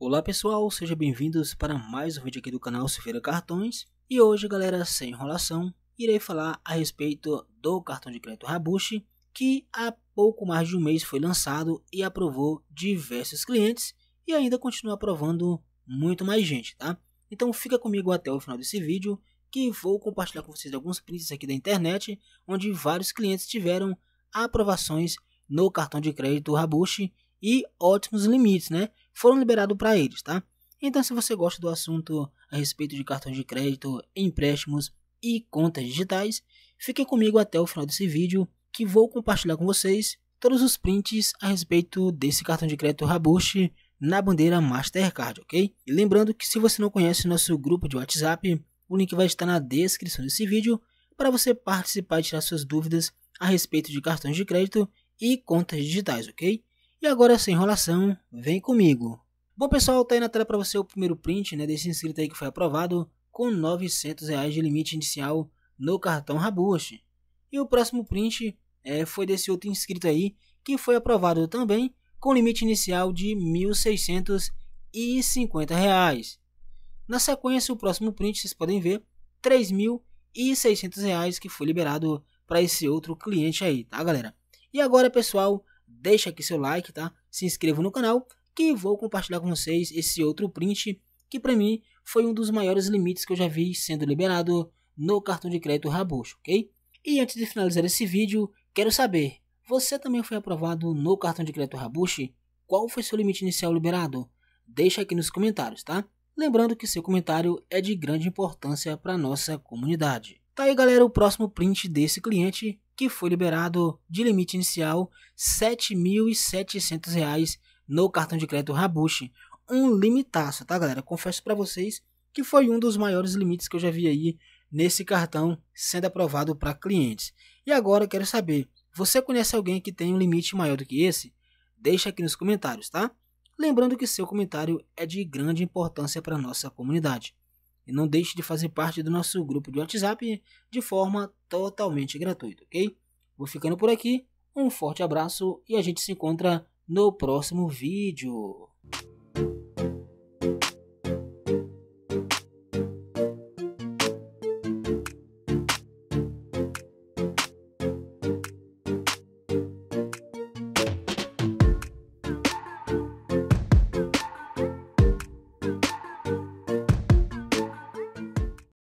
Olá pessoal, sejam bem-vindos para mais um vídeo aqui do canal Silveira Cartões e hoje galera, sem enrolação, irei falar a respeito do cartão de crédito Rabush que há pouco mais de um mês foi lançado e aprovou diversos clientes e ainda continua aprovando muito mais gente, tá? Então fica comigo até o final desse vídeo que vou compartilhar com vocês alguns prints aqui da internet onde vários clientes tiveram aprovações no cartão de crédito Rabush e ótimos limites, né? Foram liberados para eles, tá? Então, se você gosta do assunto a respeito de cartões de crédito, empréstimos e contas digitais, fique comigo até o final desse vídeo que vou compartilhar com vocês todos os prints a respeito desse cartão de crédito Rabush na bandeira Mastercard, ok? E lembrando que se você não conhece nosso grupo de WhatsApp, o link vai estar na descrição desse vídeo para você participar e tirar suas dúvidas a respeito de cartões de crédito e contas digitais, ok? E agora sem enrolação, vem comigo. Bom pessoal, tá aí na tela para você o primeiro print né, desse inscrito aí que foi aprovado com 900 reais de limite inicial no cartão Rabush. E o próximo print é, foi desse outro inscrito aí que foi aprovado também com limite inicial de R$ 1.650. Reais. Na sequência, o próximo print, vocês podem ver, R$ 3.600 reais que foi liberado para esse outro cliente aí, tá galera? E agora, pessoal, deixa aqui seu like, tá? Se inscreva no canal que vou compartilhar com vocês esse outro print que para mim foi um dos maiores limites que eu já vi sendo liberado no cartão de crédito Rabucho, ok? E antes de finalizar esse vídeo, quero saber, você também foi aprovado no cartão de crédito Rabushi? Qual foi seu limite inicial liberado? Deixa aqui nos comentários, tá? Lembrando que seu comentário é de grande importância para nossa comunidade. Tá aí galera, o próximo print desse cliente que foi liberado de limite inicial R$ 7.700 no cartão de crédito Rabush, Um limitaço, tá galera? Confesso para vocês que foi um dos maiores limites que eu já vi aí nesse cartão sendo aprovado para clientes. E agora eu quero saber, você conhece alguém que tem um limite maior do que esse? Deixa aqui nos comentários, tá? Lembrando que seu comentário é de grande importância para nossa comunidade. E não deixe de fazer parte do nosso grupo de WhatsApp de forma totalmente gratuita, ok? Vou ficando por aqui. Um forte abraço e a gente se encontra no próximo vídeo.